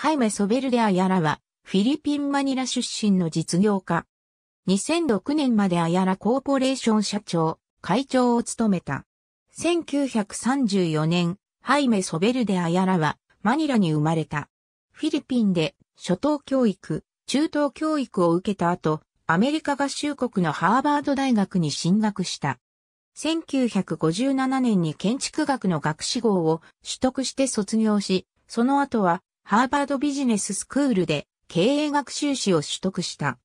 ハイメ・ソベルデ・アヤラは、フィリピン・マニラ出身の実業家。2006年までアヤラコーポレーション社長、会長を務めた。1934年、ハイメ・ソベルデ・アヤラは、マニラに生まれた。フィリピンで、初等教育、中等教育を受けた後、アメリカ合衆国のハーバード大学に進学した。1957年に建築学の学士号を取得して卒業し、その後はハーバードビジネススクールで経営学習士を取得した。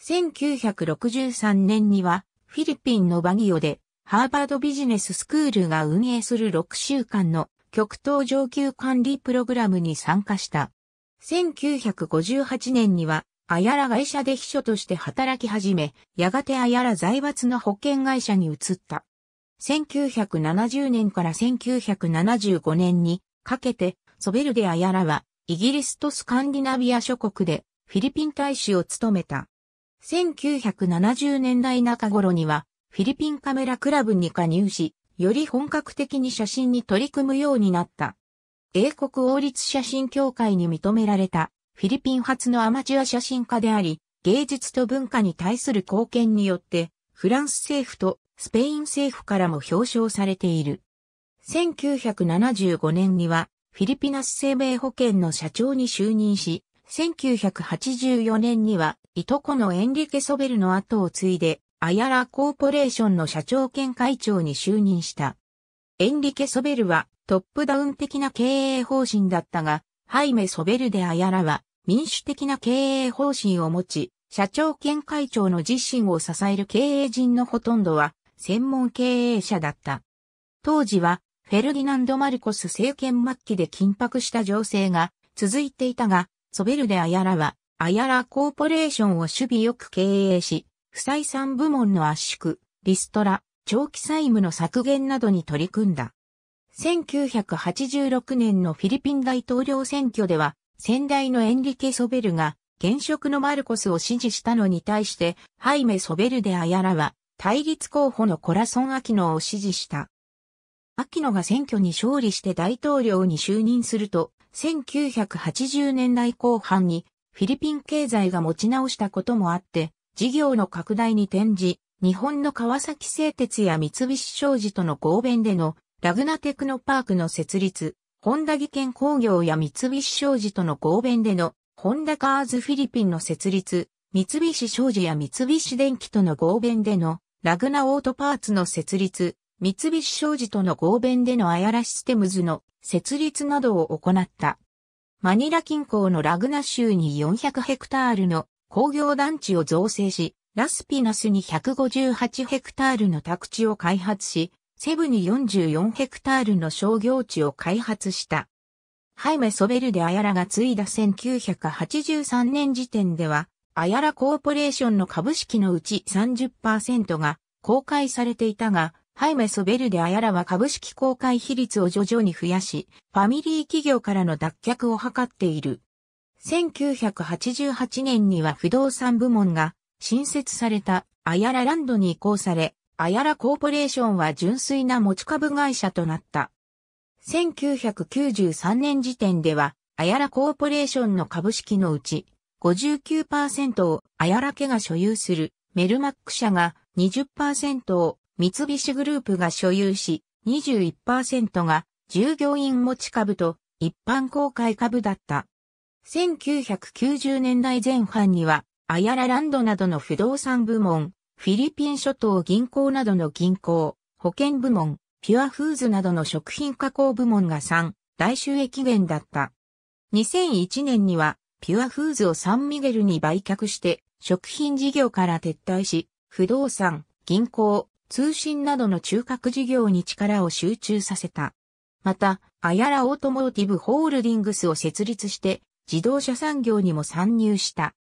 1963年にはフィリピンのバギオでハーバードビジネススクールが運営する6週間の極東上級管理プログラムに参加した。1958年にはアヤラ会社で秘書として働き始め、やがてアヤラ財閥の保険会社に移った。1970年から1975年にかけて、ソベルデ・アヤラはイギリスとスカンディナビア諸国でフィリピン大使を務めた。1970年代中頃にはフィリピンカメラクラブに加入し、より本格的に写真に取り組むようになった。英国王立写真協会に認められたフィリピン初のアマチュア写真家であり、芸術と文化に対する貢献によって、フランス政府とスペイン政府からも表彰されている。1975年にはフィリピナス生命保険の社長に就任し、1984年には、いとこのエンリケ・ソベルの後を継いで、アヤラコーポレーションの社長兼会長に就任した。エンリケ・ソベルはトップダウン的な経営方針だったが、ハイメ・ソベルでアヤラは民主的な経営方針を持ち、社長兼会長の自身を支える経営陣のほとんどは専門経営者だった。当時はフェルディナンド・マルコス政権末期で緊迫した情勢が続いていたが、ソベルデ・アヤラは、アヤラコーポレーションを守備よく経営し、不採算部門の圧縮、リストラ、長期債務の削減などに取り組んだ。1986年のフィリピン大統領選挙では、先代のエンリケ・ソベルが、現職のマルコスを支持したのに対して、ハイメ・ソベルデ・アヤラは、対立候補のコラソン・アキノを支持した。秋野が選挙に勝利して大統領に就任すると、1980年代後半にフィリピン経済が持ち直したこともあって、事業の拡大に転じ、日本の川崎製鉄や三菱商事との合弁でのラグナテクノパークの設立、本田技研工業や三菱商事との合弁でのホンダカーズフィリピンの設立、三菱商事や三菱電機との合弁でのラグナオートパーツの設立、三菱商事との合弁でのアヤラシステムズの設立などを行った。マニラ近郊のラグナ州に400ヘクタールの工業団地を造成し、ラスピナスに158ヘクタールの宅地を開発し、セブに44ヘクタールの商業地を開発した。ハイメ・ソベルデ・アヤラが継いだ1983年時点では、アヤラコーポレーションの株式のうち30%が公開されていたが、ハイメソベルデ・アヤラは株式公開比率を徐々に増やし、ファミリー企業からの脱却を図っている。1988年には不動産部門が新設されたアヤラランドに移行され、アヤラコーポレーションは純粋な持ち株会社となった。1993年時点では、アヤラコーポレーションの株式のうち、59%をアヤラ家が所有するメルマック社が20%を三菱グループが所有し、21%が従業員持ち株と一般公開株だった。1990年代前半には、アヤラランドなどの不動産部門、フィリピン諸島銀行などの銀行、保険部門、ピュアフーズなどの食品加工部門が3、大収益源だった。2001年には、ピュアフーズをサンミゲルに売却して、食品事業から撤退し、不動産、銀行、通信などの中核事業に力を集中させた。また、アヤラオートモーティブホールディングスを設立して、自動車産業にも参入した。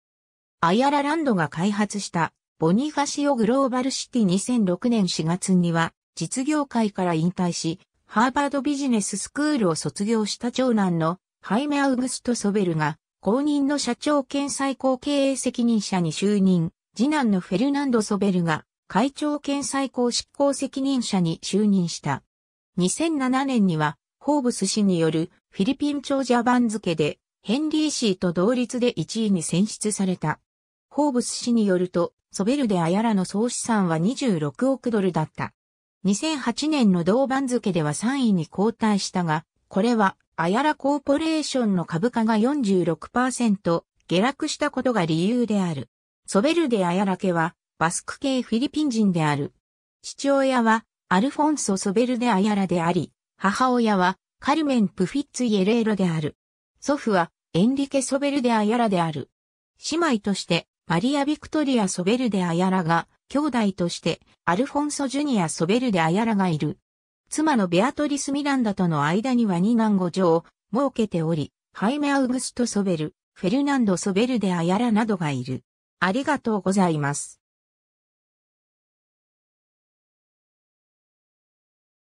アヤラランドが開発したボニファシオグローバルシティ2006年4月には実業界から引退し、ハーバードビジネススクールを卒業した長男のハイメ・アウグスト・ソベルが公認の社長兼最高経営責任者に就任、次男のフェルナンド・ソベルが会長兼最高執行責任者に就任した。2007年には、ホーブス氏によるフィリピン長者番付で、ヘンリー氏と同率で1位に選出された。ホーブス氏によると、ソベルデ・アヤラの総資産は26億ドルだった。2008年の同番付では3位に後退したが、これは、アヤラコーポレーションの株価が46%下落したことが理由である。ソベルデ・アヤラ家は、バスク系フィリピン人である。父親はアルフォンソ・ソベルデ・アヤラであり、母親はカルメン・プフィッツ・イエレーロである。祖父はエンリケ・ソベルデ・アヤラである。姉妹としてマリア・ビクトリア・ソベルデ・アヤラが、兄弟としてアルフォンソ・ジュニア・ソベルデ・アヤラがいる。妻のベアトリス・ミランダとの間には2男5女を設けており、ハイメ・アウグスト・ソベル、フェルナンド・ソベルデ・アヤラなどがいる。ありがとうございます。